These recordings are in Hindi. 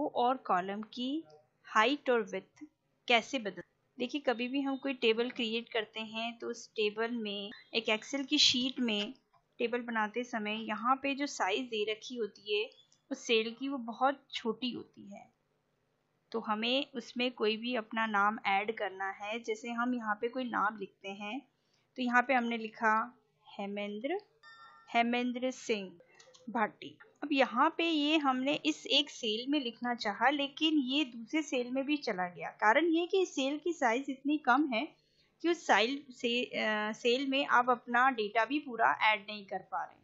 वो और कॉलम की हाइट और विथ कैसे बदल देखिए कभी भी हम कोई टेबल क्रिएट करते हैं तो उस टेबल में एक एक्सेल की शीट में टेबल बनाते समय यहाँ पे जो साइज़ दे रखी होती है उस सेल की वो बहुत छोटी होती है तो हमें उसमें कोई भी अपना नाम ऐड करना है जैसे हम यहाँ पे कोई नाम लिखते हैं तो यहाँ पे हमने लिखा हेमेंद्र हेमेंद्र सिंह भाटी अब यहाँ पे ये हमने इस एक सेल में लिखना चाहा लेकिन ये दूसरे सेल में भी चला गया कारण ये कि सेल की साइज इतनी कम है कि उस साइल से आ, सेल में आप अपना डेटा भी पूरा ऐड नहीं कर पा रहे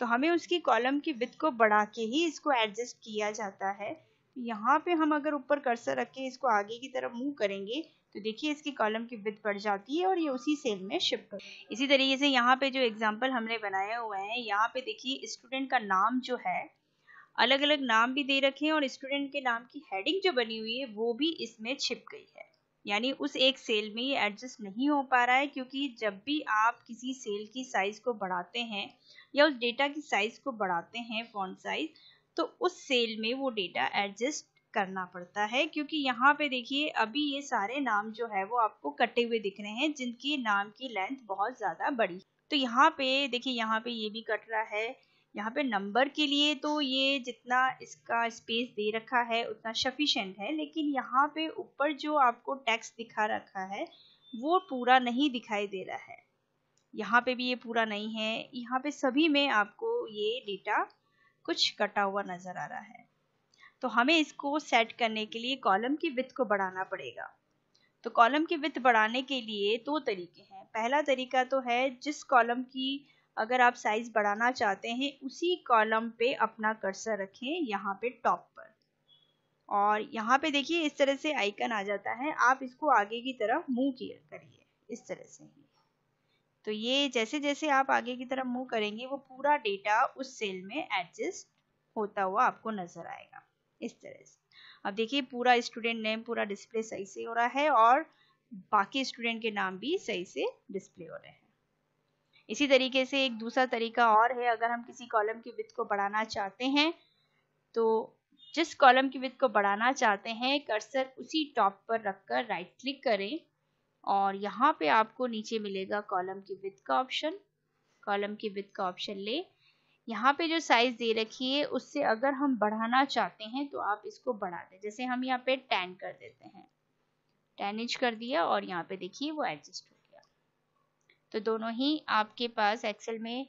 तो हमें उसकी कॉलम की विथ को बढ़ा के ही इसको एडजस्ट किया जाता है यहाँ पे हम अगर ऊपर कर्सर रख के इसको आगे की तरफ मूव करेंगे तो देखिए इसकी कॉलम की विद बढ़ जाती है और ये उसी सेल में शिफ्ट हो इसी तरीके से यहाँ पे जो एग्जाम्पल हमने बनाए हुए हैं यहाँ पे देखिए स्टूडेंट का नाम जो है अलग अलग नाम भी दे रखे हैं और स्टूडेंट के नाम की हेडिंग जो बनी हुई है वो भी इसमें छिप गई है यानी उस एक सेल में ये एडजस्ट नहीं हो पा रहा है क्योंकि जब भी आप किसी सेल की साइज़ को बढ़ाते हैं या उस डेटा की साइज़ को बढ़ाते हैं फॉन्ट साइज़ तो उस सेल में वो डेटा एडजस्ट करना पड़ता है क्योंकि यहाँ पे देखिए अभी ये सारे नाम जो है वो आपको कटे हुए दिख रहे हैं जिनकी नाम की लेंथ बहुत ज़्यादा बड़ी तो यहाँ पे देखिए यहाँ पे ये भी कट रहा है यहाँ पे नंबर के लिए तो ये जितना इसका स्पेस दे रखा है उतना सफिशेंट है लेकिन यहाँ पे ऊपर जो आपको टेक्स्ट दिखा रखा है वो पूरा नहीं दिखाई दे रहा है यहाँ पे भी ये पूरा नहीं है यहाँ पे सभी में आपको ये डेटा कुछ कटा हुआ नजर आ रहा है तो हमें इसको सेट करने के लिए कॉलम की विथ को बढ़ाना पड़ेगा तो कॉलम की विथ बढ़ाने के लिए दो तरीके हैं पहला तरीका तो है जिस कॉलम की अगर आप साइज बढ़ाना चाहते हैं उसी कॉलम पे अपना कर्सर रखें यहाँ पे टॉप पर और यहाँ पे देखिए इस तरह से आइकन आ जाता है आप इसको आगे की तरफ मूव किया करिए इस तरह से तो ये जैसे जैसे आप आगे की तरफ मूव करेंगे वो पूरा डेटा उस सेल में एडजस्ट होता हुआ आपको नजर आएगा इस तरह से अब देखिए पूरा स्टूडेंट नेम पूरा डिस्प्ले सही से हो रहा है और बाकी स्टूडेंट के नाम भी सही से डिस्प्ले हो रहे हैं इसी तरीके से एक दूसरा तरीका और है अगर हम किसी कॉलम की विथ को बढ़ाना चाहते हैं तो जिस कॉलम की विथ को बढ़ाना चाहते हैं कर्सर उसी टॉप पर रखकर राइट क्लिक करें और यहाँ पे आपको नीचे मिलेगा कॉलम की विथ का ऑप्शन कॉलम की विथ का ऑप्शन ले यहाँ पे जो साइज दे रखी है उससे अगर हम बढ़ाना चाहते हैं तो आप इसको बढ़ा दें जैसे हम यहाँ पे टेन कर देते हैं टेन इंच कर दिया और यहाँ पे देखिए वो एडजस्ट हो गया तो दोनों ही आपके पास एक्सेल में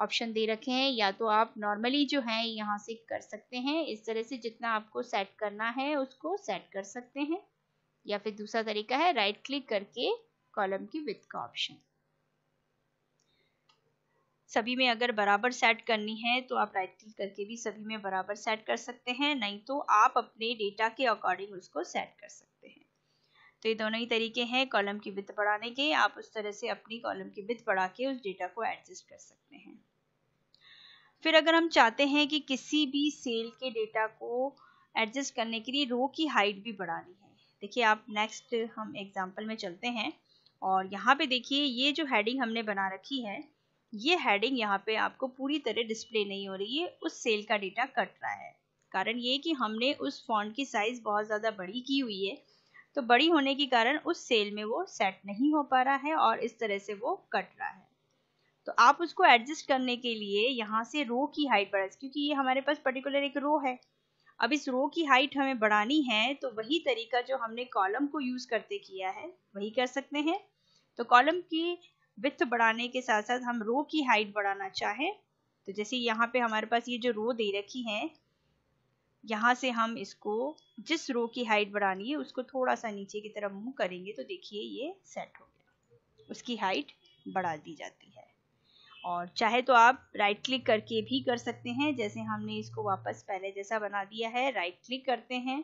ऑप्शन दे रखे हैं या तो आप नॉर्मली जो है यहाँ से कर सकते हैं इस तरह से जितना आपको सेट करना है उसको सेट कर सकते हैं या फिर दूसरा तरीका है राइट क्लिक करके कॉलम की विथ का ऑप्शन सभी में अगर बराबर सेट करनी है तो आप राइट क्लिक करके भी सभी में बराबर सेट कर सकते हैं नहीं तो आप अपने डेटा के अकॉर्डिंग उसको सेट कर सकते हैं तो ये दोनों ही तरीके हैं कॉलम की विथ बढ़ाने के आप उस तरह से अपनी कॉलम की विथ बढ़ा के उस डेटा को एडजस्ट कर सकते हैं फिर अगर हम चाहते हैं कि किसी भी सेल के डेटा को एडजस्ट करने के लिए रो की हाइट भी बढ़ानी देखिए आप नेक्स्ट हम एग्जाम्पल में चलते हैं और यहाँ पे देखिए ये जो हेडिंग हमने बना रखी है ये हेडिंग यहाँ पे आपको पूरी तरह डिस्प्ले नहीं हो रही है उस सेल का डेटा कट रहा है कारण ये कि हमने उस फॉन्ट की साइज़ बहुत ज़्यादा बड़ी की हुई है तो बड़ी होने के कारण उस सेल में वो सेट नहीं हो पा रहा है और इस तरह से वो कट रहा है तो आप उसको एडजस्ट करने के लिए यहाँ से रो की हाइट बढ़ा क्योंकि ये हमारे पास पर्टिकुलर एक रो है अब इस रो की हाइट हमें बढ़ानी है तो वही तरीका जो हमने कॉलम को यूज करते किया है वही कर सकते हैं तो कॉलम की विथ बढ़ाने के साथ साथ हम रो की हाइट बढ़ाना चाहें तो जैसे यहाँ पे हमारे पास ये जो रो दे रखी है यहाँ से हम इसको जिस रो की हाइट बढ़ानी है उसको थोड़ा सा नीचे की तरफ मूव करेंगे तो देखिए ये सेट हो गया उसकी हाइट बढ़ा दी जाती है और चाहे तो आप राइट क्लिक करके भी कर सकते हैं जैसे हमने इसको वापस पहले जैसा बना दिया है राइट क्लिक करते हैं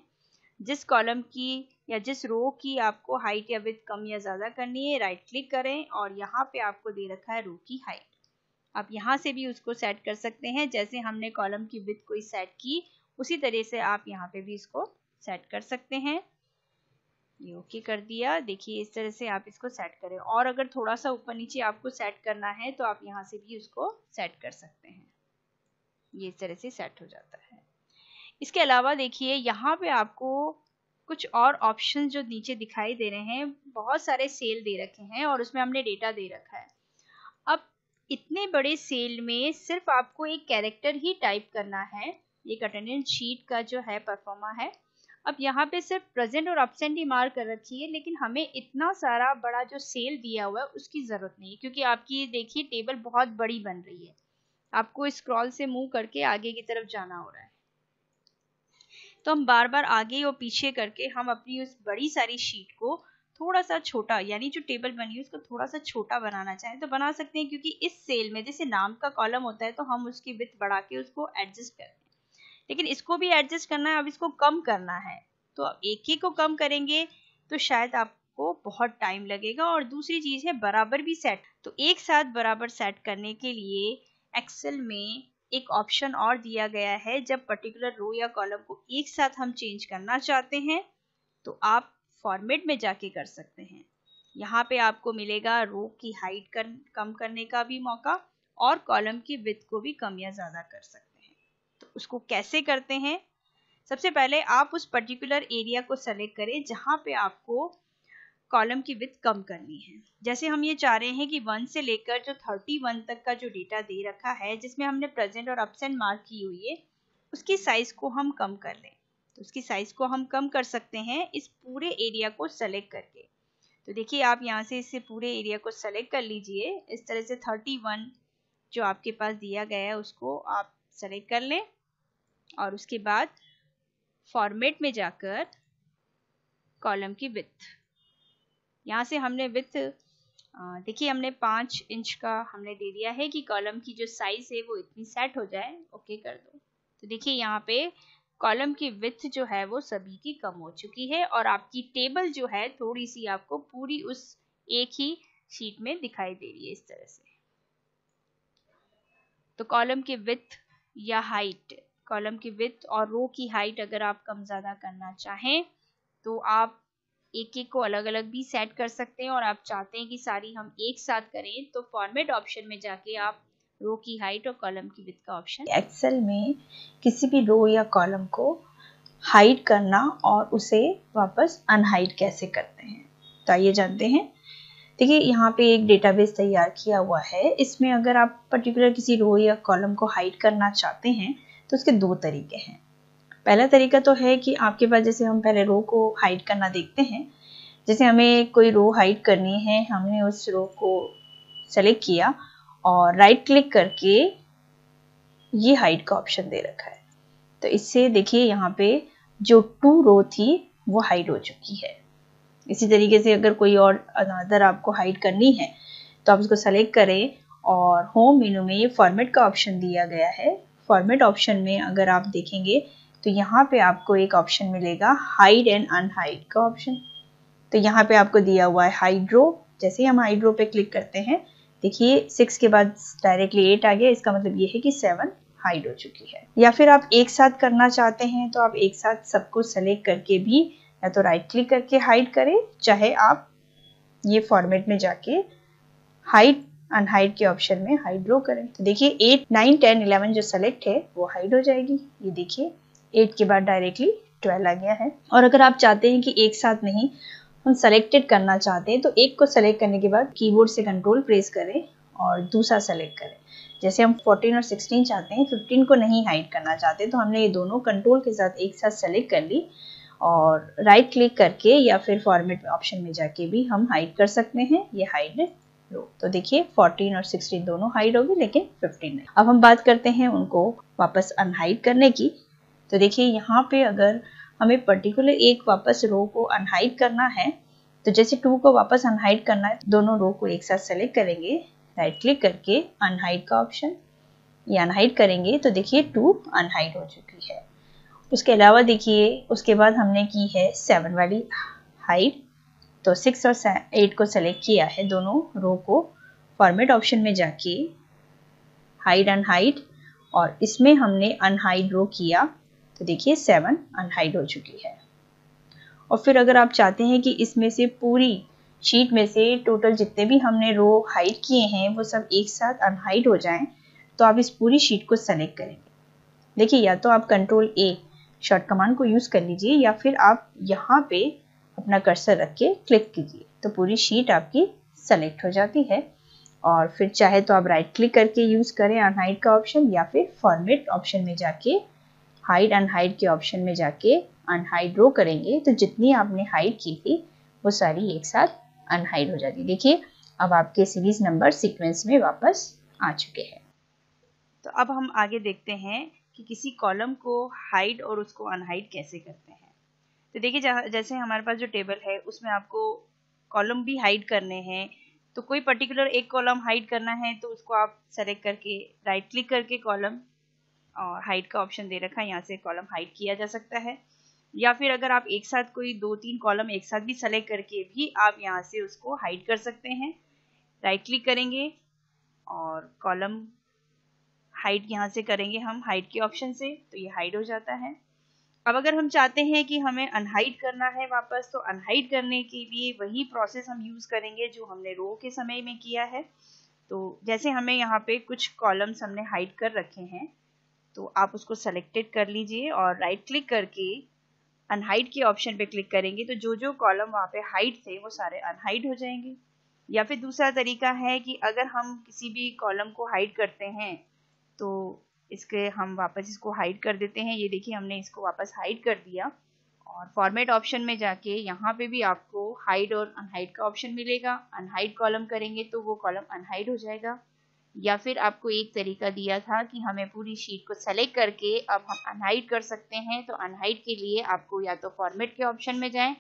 जिस कॉलम की या जिस रो की आपको हाइट या विथ कम या ज़्यादा करनी है राइट क्लिक करें और यहाँ पे आपको दे रखा है रो की हाइट आप यहाँ से भी उसको सेट कर सकते हैं जैसे हमने कॉलम की विथ कोई सेट की उसी तरह से आप यहाँ पे भी इसको सेट कर सकते हैं ये ओके कर दिया देखिए इस तरह से आप इसको सेट करें और अगर थोड़ा सा ऊपर नीचे आपको सेट करना है तो आप यहाँ से भी उसको सेट कर सकते हैं ये इस तरह से सेट हो जाता है इसके अलावा देखिए यहाँ पे आपको कुछ और ऑप्शन जो नीचे दिखाई दे रहे हैं बहुत सारे सेल दे रखे हैं और उसमें हमने डेटा दे रखा है अब इतने बड़े सेल में सिर्फ आपको एक कैरेक्टर ही टाइप करना है एक अटेंडेंट शीट का जो है परफॉर्मा है अब यहाँ पे सिर्फ प्रेजेंट और अपसेंट ही मार्क कर रखी है लेकिन हमें इतना सारा बड़ा जो सेल दिया हुआ है उसकी ज़रूरत नहीं है क्योंकि आपकी ये देखिए टेबल बहुत बड़ी बन रही है आपको स्क्रॉल से मूव करके आगे की तरफ जाना हो रहा है तो हम बार बार आगे और पीछे करके हम अपनी उस बड़ी सारी शीट को थोड़ा सा छोटा यानी जो टेबल बनी है उसको थोड़ा सा छोटा बनाना चाहें तो बना सकते हैं क्योंकि इस सेल में जैसे नाम का कॉलम होता है तो हम उसकी विथ बढ़ा के उसको एडजस्ट करते हैं लेकिन इसको भी एडजस्ट करना है अब इसको कम करना है तो एक ही को कम करेंगे तो शायद आपको बहुत टाइम लगेगा और दूसरी चीज़ है बराबर भी सेट तो एक साथ बराबर सेट करने के लिए एक्सेल में एक ऑप्शन और दिया गया है जब पर्टिकुलर रो या कॉलम को एक साथ हम चेंज करना चाहते हैं तो आप फॉर्मेट में जाके कर सकते हैं यहाँ पे आपको मिलेगा रो की हाइट कर, कम करने का भी मौका और कॉलम की विथ को भी कम या ज़्यादा कर सकते तो उसको कैसे करते हैं सबसे पहले आप उस पर्टिकुलर एरिया को सेलेक्ट करें जहाँ पे आपको कॉलम की विथ कम करनी है जैसे हम ये चाह रहे हैं कि वन से लेकर जो थर्टी वन तक का जो डेटा दे रखा है जिसमें हमने प्रेजेंट और अपसेंट एंड मार्क की हुई है उसकी साइज को हम कम कर लें तो उसकी साइज को हम कम कर सकते हैं इस पूरे एरिया को सेलेक्ट करके तो देखिए आप यहाँ से इसे पूरे एरिया को सेलेक्ट कर लीजिए इस तरह से थर्टी वन जो आपके पास दिया गया है उसको आप सेलेक्ट कर लें और उसके बाद फॉर्मेट में जाकर कॉलम की विथ यहाँ से हमने विथ देखिए हमने पाँच इंच का हमने दे दिया है कि कॉलम की जो साइज़ है वो इतनी सेट हो जाए ओके कर दो तो देखिए यहाँ पे कॉलम की विथ जो है वो सभी की कम हो चुकी है और आपकी टेबल जो है थोड़ी सी आपको पूरी उस एक ही शीट में दिखाई दे रही है इस तरह से तो कॉलम की विथ या हाइट कॉलम की विथ और रो की हाइट अगर आप कम ज़्यादा करना चाहें तो आप एक एक को अलग अलग भी सेट कर सकते हैं और आप चाहते हैं कि सारी हम एक साथ करें तो फॉर्मेट ऑप्शन में जाके आप रो की हाइट और कॉलम की विथ का ऑप्शन एक्सेल में किसी भी रो या कॉलम को हाइड करना और उसे वापस अनहाइड कैसे करते हैं तो आइए जानते हैं देखिए यहाँ पे एक डेटाबेस तैयार किया हुआ है इसमें अगर आप पर्टिकुलर किसी रो या कॉलम को हाइड करना चाहते हैं तो उसके दो तरीके हैं पहला तरीका तो है कि आपके पास जैसे हम पहले रो को हाइड करना देखते हैं जैसे हमें कोई रो हाइड करनी है हमने उस रो को सेलेक्ट किया और राइट क्लिक करके ये हाइड का ऑप्शन दे रखा है तो इससे देखिए यहाँ पे जो टू रो थी वो हाइड हो चुकी है इसी तरीके से अगर कोई और अनादर आपको हाइड करनी है तो आप उसको सेलेक्ट करें और होम मेनू में ये फॉर्मेट का ऑप्शन दिया गया है फॉर्मेट ऑप्शन में अगर आप देखेंगे तो यहाँ पे आपको एक ऑप्शन मिलेगा हाइड एंड अनहाइड का ऑप्शन तो यहाँ पे आपको दिया हुआ है हाइड्रो जैसे ही हम हाइड्रो पे क्लिक करते हैं देखिए सिक्स के बाद डायरेक्टली एट आ गया इसका मतलब ये है कि सेवन हाइड हो चुकी है या फिर आप एक साथ करना चाहते हैं तो आप एक साथ सबको सेलेक्ट करके भी या तो राइट क्लिक करके हाइड करें चाहे आप ये फॉर्मेट में जाके हाइड अनहाइड के ऑप्शन में हाइड ड्रो करें तो देखिए एट नाइन टेन इलेवन जो सेलेक्ट है वो हाइड हो जाएगी ये देखिए एट के बाद डायरेक्टली ट्वेल्व आ गया है और अगर आप चाहते हैं कि एक साथ नहीं हम सेलेक्टेड करना चाहते हैं तो एक को सेलेक्ट करने के बाद कीबोर्ड से कंट्रोल प्रेस करें और दूसरा सेलेक्ट करें जैसे हम 14 और 16 चाहते हैं 15 को नहीं हाइड करना चाहते तो हमने ये दोनों कंट्रोल के साथ एक साथ सेलेक्ट कर ली और राइट क्लिक करके या फिर फॉर्मेट ऑप्शन में जाके भी हम हाइड कर सकते हैं ये हाइड रो तो देखिए 14 और 16 दोनों हाइड होगी लेकिन 15 नहीं अब हम बात करते हैं उनको वापस अनहाइड करने की तो देखिए यहाँ पे अगर हमें पर्टिकुलर एक वापस रो को अनहाइड करना है तो जैसे टू को वापस अनहाइड करना है दोनों रो को एक साथ सेलेक्ट करेंगे राइट क्लिक करके अनहाइड का ऑप्शन ये अनहाइड करेंगे तो देखिए टू अनहाइड हो चुकी है उसके अलावा देखिए उसके बाद हमने की है सेवन वाली हाइट तो सिक्स और एट को सेलेक्ट किया है दोनों रो को फॉर्मेट ऑप्शन में जाके हाइड हाइट और इसमें हमने अनहाइड रो किया तो देखिए सेवन अनहाइड हो चुकी है और फिर अगर आप चाहते हैं कि इसमें से पूरी शीट में से टोटल जितने भी हमने रो हाइड किए हैं वो सब एक साथ अनहाइड हो जाएं तो आप इस पूरी शीट को सेलेक्ट करेंगे देखिए या तो आप कंट्रोल ए शॉर्ट कमांड को यूज़ कर लीजिए या फिर आप यहाँ पे अपना कर्सर रख के क्लिक कीजिए तो पूरी शीट आपकी सेलेक्ट हो जाती है और फिर चाहे तो आप राइट क्लिक करके यूज़ करें अनहाइट का ऑप्शन या फिर फॉर्मेट ऑप्शन में जाके हाइड अनहाइट के ऑप्शन में जाके अनहाइड रो करेंगे तो जितनी आपने हाइड की थी वो सारी एक साथ अनहाइड हो जाती है देखिए अब आपके सीरीज नंबर सीक्वेंस में वापस आ चुके हैं तो अब हम आगे देखते हैं कि किसी कॉलम को हाइड और उसको अनहाइड कैसे करते हैं तो देखिए जैसे हमारे पास जो टेबल है उसमें आपको कॉलम भी हाइड करने हैं तो कोई पर्टिकुलर एक कॉलम हाइड करना है तो उसको आप सेलेक्ट करके राइट क्लिक करके कॉलम और हाइड का ऑप्शन दे रखा है यहाँ से कॉलम हाइड किया जा सकता है या फिर अगर आप एक साथ कोई दो तीन कॉलम एक साथ भी सेलेक्ट करके भी आप यहाँ से उसको हाइड कर सकते हैं राइट क्लिक करेंगे और कॉलम हाइट यहाँ से करेंगे हम हाइट के ऑप्शन से तो ये हाइड हो जाता है अब अगर हम चाहते हैं कि हमें अनहाइट करना है वापस तो अनहाइट करने के लिए वही प्रोसेस हम यूज़ करेंगे जो हमने रो के समय में किया है तो जैसे हमें यहाँ पे कुछ कॉलम्स हमने हाइड कर रखे हैं तो आप उसको सेलेक्टेड कर लीजिए और राइट क्लिक करके अनहाइट के ऑप्शन पे क्लिक करेंगे तो जो जो कॉलम वहाँ पे हाइट थे वो सारे अनहाइड हो जाएंगे या फिर दूसरा तरीका है कि अगर हम किसी भी कॉलम को हाइड करते हैं तो इसके हम वापस इसको हाइड कर देते हैं ये देखिए हमने इसको वापस हाइड कर दिया और फॉर्मेट ऑप्शन में जाके यहाँ पे भी आपको हाइड और अनहाइड का ऑप्शन मिलेगा अनहाइड कॉलम करेंगे तो वो कॉलम अनहाइड हो जाएगा या फिर आपको एक तरीका दिया था कि हमें पूरी शीट को सेलेक्ट करके अब हम अनहाइड कर सकते हैं तो अनहाइड के लिए आपको या तो फॉर्मेट के ऑप्शन में जाएं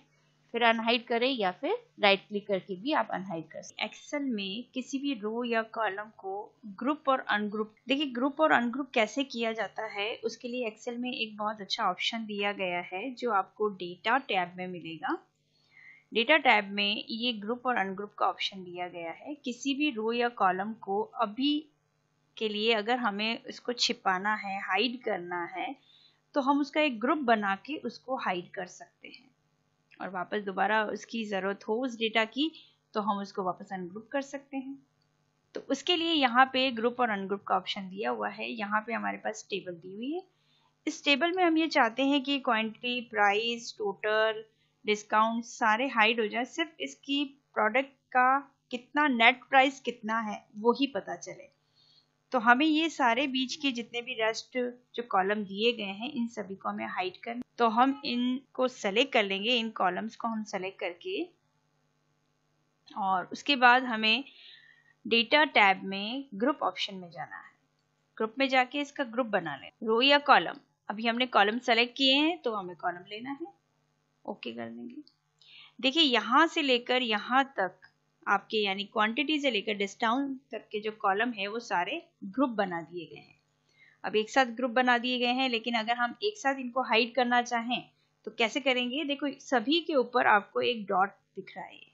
फिर अनहाइड करें या फिर राइट क्लिक करके भी आप अनहाइड कर सकते एक्सेल में किसी भी रो या कॉलम को ग्रुप और अनग्रुप देखिए ग्रुप और अनग्रुप कैसे किया जाता है उसके लिए एक्सेल में एक बहुत अच्छा ऑप्शन दिया गया है जो आपको डेटा टैब में मिलेगा डेटा टैब में ये ग्रुप और अनग्रुप का ऑप्शन दिया गया है किसी भी रो या कॉलम को अभी के लिए अगर हमें उसको छिपाना है हाइड करना है तो हम उसका एक ग्रुप बना के उसको हाइड कर सकते हैं और वापस दोबारा उसकी ज़रूरत हो उस डेटा की तो हम उसको वापस अनग्रुप कर सकते हैं तो उसके लिए यहाँ पे ग्रुप और अनग्रुप का ऑप्शन दिया हुआ है यहाँ पे हमारे पास टेबल दी हुई है इस टेबल में हम ये चाहते हैं कि क्वांटिटी प्राइस टोटल डिस्काउंट सारे हाइड हो जाए सिर्फ इसकी प्रोडक्ट का कितना नेट प्राइस कितना है वो ही पता चले तो हमें ये सारे बीच के जितने भी रेस्ट जो कॉलम दिए गए हैं इन सभी को हमें हाइट करना तो हम इनको सेलेक्ट कर लेंगे इन कॉलम्स को हम सेलेक्ट करके और उसके बाद हमें डेटा टैब में ग्रुप ऑप्शन में जाना है ग्रुप में जाके इसका ग्रुप बना लें रो या कॉलम अभी हमने कॉलम सेलेक्ट किए हैं तो हमें कॉलम लेना है ओके कर देंगे देखिए यहाँ से लेकर यहाँ तक आपके यानी क्वांटिटी से लेकर डिस्काउंट तक के जो कॉलम है वो सारे ग्रुप बना दिए गए हैं अब एक साथ ग्रुप बना दिए गए हैं लेकिन अगर हम एक साथ इनको हाइड करना चाहें तो कैसे करेंगे देखो सभी के ऊपर आपको एक डॉट दिख रहा है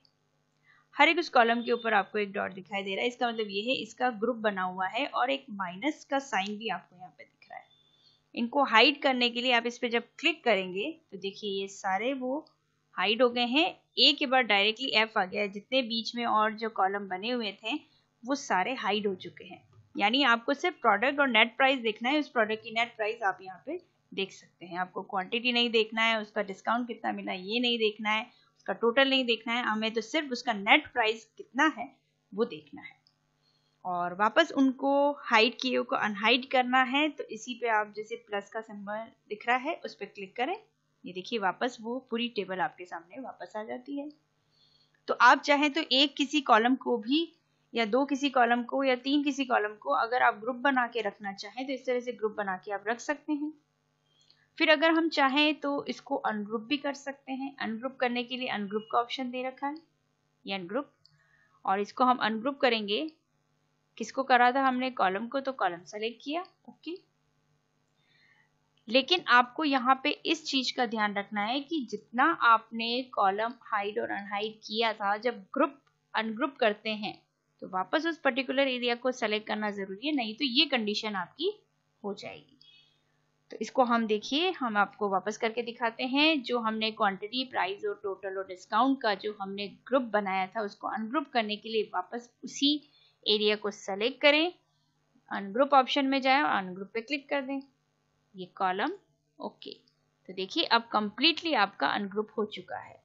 हर एक उस कॉलम के ऊपर आपको एक डॉट दिखाई दे रहा है इसका मतलब ये है इसका ग्रुप बना हुआ है और एक माइनस का साइन भी आपको यहाँ पे दिख रहा है इनको हाइड करने के लिए आप इस पर जब क्लिक करेंगे तो देखिए ये सारे वो हाइड हो गए हैं ए के बाद डायरेक्टली एफ आ गया है जितने बीच में और जो कॉलम बने हुए थे वो सारे हाइड हो चुके हैं यानी आपको सिर्फ प्रोडक्ट और नेट प्राइस देखना है उस प्रोडक्ट की नेट प्राइस आप यहाँ पे देख सकते हैं आपको क्वांटिटी नहीं देखना है उसका डिस्काउंट कितना मिला ये नहीं देखना है उसका टोटल नहीं देखना है हमें तो सिर्फ उसका नेट प्राइस कितना है वो देखना है और वापस उनको हाइड किए को अनहाइड करना है तो इसी पे आप जैसे प्लस का सिंबल दिख रहा है उस पर क्लिक करें ये देखिए वापस वो पूरी टेबल आपके सामने वापस आ जाती है तो आप चाहें तो एक किसी कॉलम को भी या दो किसी कॉलम को या तीन किसी कॉलम को अगर आप ग्रुप बना के रखना चाहें तो इस तरह से ग्रुप बना के आप रख सकते हैं फिर अगर हम चाहें तो इसको अनग्रुप भी कर सकते हैं अनग्रुप करने के लिए अनग्रुप का ऑप्शन दे रखा है ये अनग्रुप और इसको हम अनग्रुप करेंगे किसको करा था हमने कॉलम को तो कॉलम सेलेक्ट किया ओके okay. लेकिन आपको यहाँ पे इस चीज का ध्यान रखना है कि जितना आपने कॉलम हाइड और अनहाइड किया था जब ग्रुप अनग्रुप करते हैं तो वापस उस पर्टिकुलर एरिया को सेलेक्ट करना जरूरी है नहीं तो ये कंडीशन आपकी हो जाएगी तो इसको हम देखिए हम आपको वापस करके दिखाते हैं जो हमने क्वांटिटी प्राइस और टोटल और डिस्काउंट का जो हमने ग्रुप बनाया था उसको अनग्रुप करने के लिए वापस उसी एरिया को सेलेक्ट करें अनग्रुप ऑप्शन में जाए और अनग्रुप पे क्लिक कर दें ये कॉलम ओके okay. तो देखिए अब कम्प्लीटली आपका अनग्रुप हो चुका है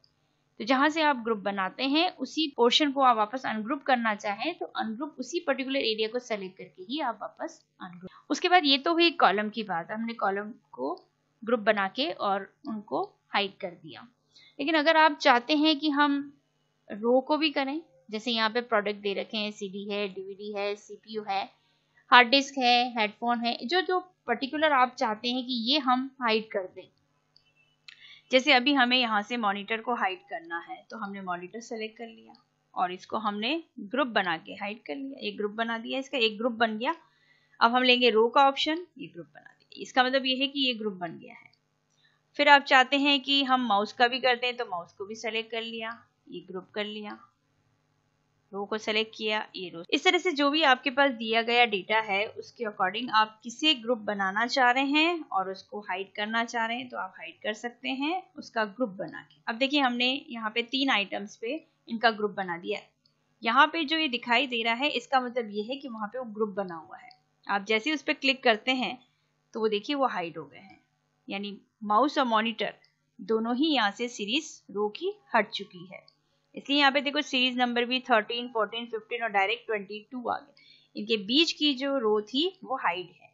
तो जहां से आप ग्रुप बनाते हैं उसी पोर्शन को आप वापस अनग्रुप करना चाहें तो अनग्रुप उसी पर्टिकुलर एरिया को सेलेक्ट करके ही आप वापस अनग्रुप उसके बाद ये तो हुई कॉलम की बात हमने कॉलम को ग्रुप बना के और उनको हाइड कर दिया लेकिन अगर आप चाहते हैं कि हम रो को भी करें जैसे यहाँ पे प्रोडक्ट दे रखे हैं सी है डीवीडी है सीपीयू है हार्ड डिस्क है हेडफोन है जो जो पर्टिकुलर आप चाहते हैं कि ये हम हाइड कर दें जैसे अभी हमें यहाँ से मॉनिटर को हाइड करना है तो हमने मॉनिटर सेलेक्ट कर लिया और इसको हमने ग्रुप बना के हाइड कर लिया एक ग्रुप बना दिया इसका एक ग्रुप बन गया अब हम लेंगे रो का ऑप्शन ये ग्रुप बना दिया इसका मतलब ये है कि ये ग्रुप बन गया है फिर आप चाहते हैं कि हम माउस का भी करते हैं तो माउस को भी सेलेक्ट कर लिया ये ग्रुप कर लिया रो को सेलेक्ट किया ये रो इस तरह से जो भी आपके पास दिया गया डेटा है उसके अकॉर्डिंग आप किसे ग्रुप बनाना चाह रहे हैं और उसको हाइड करना चाह रहे हैं तो आप हाइड कर सकते हैं उसका ग्रुप बना के अब देखिए हमने यहाँ पे तीन आइटम्स पे इनका ग्रुप बना दिया यहाँ पे जो ये दिखाई दे रहा है इसका मतलब ये है कि वहाँ पे वो ग्रुप बना हुआ है आप जैसे उस पर क्लिक करते हैं तो वो देखिए वो हाइड हो गए हैं यानी माउस और मॉनिटर दोनों ही यहाँ से सीरीज रो की हट चुकी है इसलिए यहाँ पे देखो सीरीज नंबर भी थर्टीन फोर्टीन फिफ्टीन और डायरेक्ट ट्वेंटी टू आ गए इनके बीच की जो रो थी वो हाइड है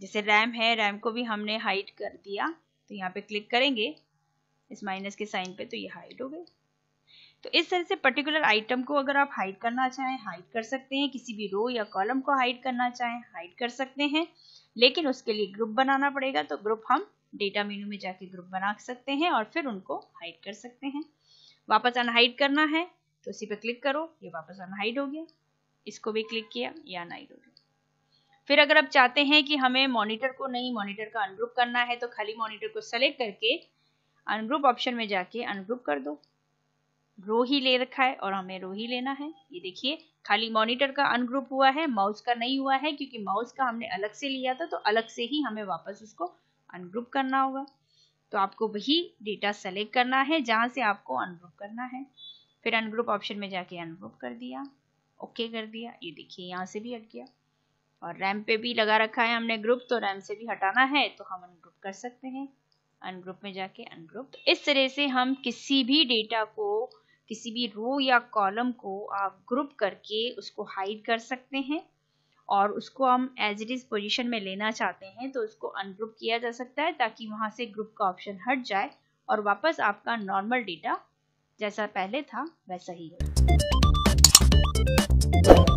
जैसे रैम है रैम को भी हमने हाइड कर दिया तो यहाँ पे क्लिक करेंगे इस माइनस के साइन पे तो ये हाइड हो गई तो इस तरह से पर्टिकुलर आइटम को अगर आप हाइड करना चाहें हाइड कर सकते हैं किसी भी रो या कॉलम को हाइड करना चाहें हाइड कर सकते हैं लेकिन उसके लिए ग्रुप बनाना पड़ेगा तो ग्रुप हम डेटा मेनू में जाके ग्रुप बना सकते हैं और फिर उनको हाइड कर सकते हैं वापस अनहाइड करना है तो इसी पे क्लिक करो ये वापस अनहाइड हो गया इसको भी क्लिक किया ये अनहाइड हो गया फिर अगर आप चाहते हैं कि हमें मॉनिटर को नहीं मॉनिटर का अनग्रुप करना है तो खाली मॉनिटर को सेलेक्ट करके अनग्रुप ऑप्शन में जाके अनग्रुप कर दो रो ही ले रखा है और हमें रो ही लेना है ये देखिए खाली मॉनिटर का अनग्रुप हुआ है माउस का नहीं हुआ है क्योंकि माउस का हमने अलग से लिया था तो अलग से ही हमें वापस उसको अनग्रुप करना होगा तो आपको वही डेटा सेलेक्ट करना है जहाँ से आपको अनग्रुप करना है फिर अनग्रुप ऑप्शन में जाके अनग्रुप कर दिया ओके कर दिया ये देखिए यहाँ से भी हट गया और रैम पे भी लगा रखा है हमने ग्रुप तो रैम से भी हटाना है तो हम अनग्रुप कर सकते हैं अनग्रुप में जाके अनग्रुप तो इस तरह से हम किसी भी डेटा को किसी भी रो या कॉलम को आप ग्रुप करके उसको हाइड कर सकते हैं और उसको हम एज इट इज़ पोजिशन में लेना चाहते हैं तो उसको अनग्रुप किया जा सकता है ताकि वहां से ग्रुप का ऑप्शन हट जाए और वापस आपका नॉर्मल डेटा जैसा पहले था वैसा ही है